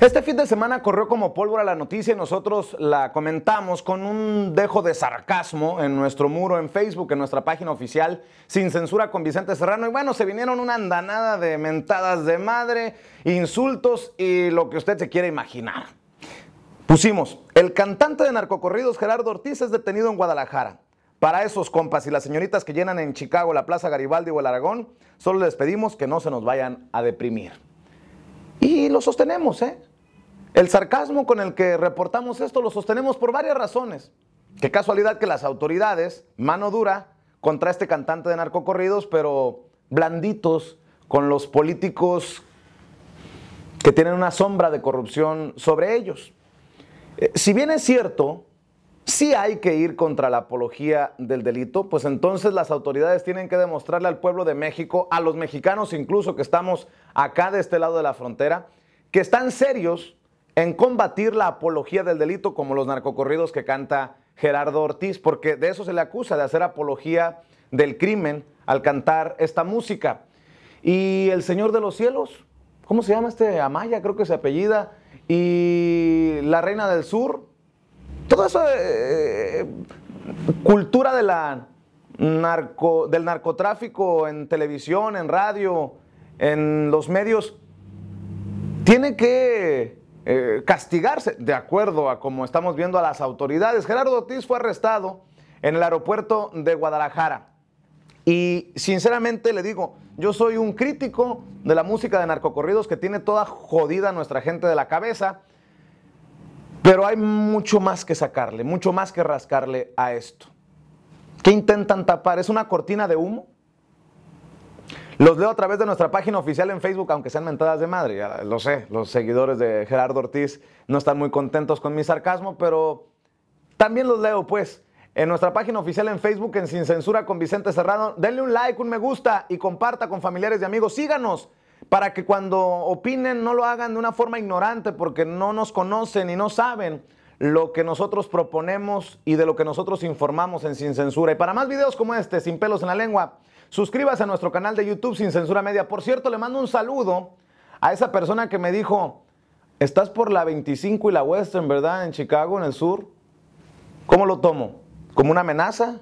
Este fin de semana corrió como pólvora la noticia y nosotros la comentamos con un dejo de sarcasmo en nuestro muro en Facebook, en nuestra página oficial Sin Censura con Vicente Serrano. Y bueno, se vinieron una andanada de mentadas de madre, insultos y lo que usted se quiera imaginar. Pusimos, el cantante de narcocorridos Gerardo Ortiz es detenido en Guadalajara. Para esos compas y las señoritas que llenan en Chicago la Plaza Garibaldi o el Aragón, solo les pedimos que no se nos vayan a deprimir. Y lo sostenemos, ¿eh? El sarcasmo con el que reportamos esto lo sostenemos por varias razones. Qué casualidad que las autoridades, mano dura, contra este cantante de narcocorridos, pero blanditos con los políticos que tienen una sombra de corrupción sobre ellos. Eh, si bien es cierto, sí hay que ir contra la apología del delito, pues entonces las autoridades tienen que demostrarle al pueblo de México, a los mexicanos incluso que estamos acá de este lado de la frontera, que están serios en combatir la apología del delito como los narcocorridos que canta Gerardo Ortiz, porque de eso se le acusa, de hacer apología del crimen al cantar esta música. Y el Señor de los Cielos, ¿cómo se llama este? Amaya, creo que se apellida, y la Reina del Sur, toda esa eh, eh, cultura del narcotráfico en televisión, en radio, en los medios, tiene que eh, castigarse, de acuerdo a como estamos viendo a las autoridades. Gerardo Ortiz fue arrestado en el aeropuerto de Guadalajara. Y sinceramente le digo, yo soy un crítico de la música de narcocorridos que tiene toda jodida nuestra gente de la cabeza, pero hay mucho más que sacarle, mucho más que rascarle a esto. ¿Qué intentan tapar? ¿Es una cortina de humo? Los leo a través de nuestra página oficial en Facebook, aunque sean mentadas de madre, ya lo sé. Los seguidores de Gerardo Ortiz no están muy contentos con mi sarcasmo, pero también los leo, pues. En nuestra página oficial en Facebook, en Sin Censura con Vicente Serrano, denle un like, un me gusta y comparta con familiares y amigos. Síganos para que cuando opinen no lo hagan de una forma ignorante porque no nos conocen y no saben lo que nosotros proponemos y de lo que nosotros informamos en Sin Censura. Y para más videos como este, Sin pelos en la lengua, suscríbase a nuestro canal de YouTube Sin Censura Media. Por cierto, le mando un saludo a esa persona que me dijo, estás por la 25 y la Western, ¿verdad? En Chicago, en el sur. ¿Cómo lo tomo? ¿Como una amenaza?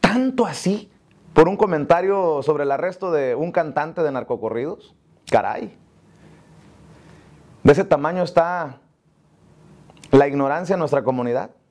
¿Tanto así? ¿Por un comentario sobre el arresto de un cantante de narcocorridos? Caray. De ese tamaño está la ignorancia en nuestra comunidad.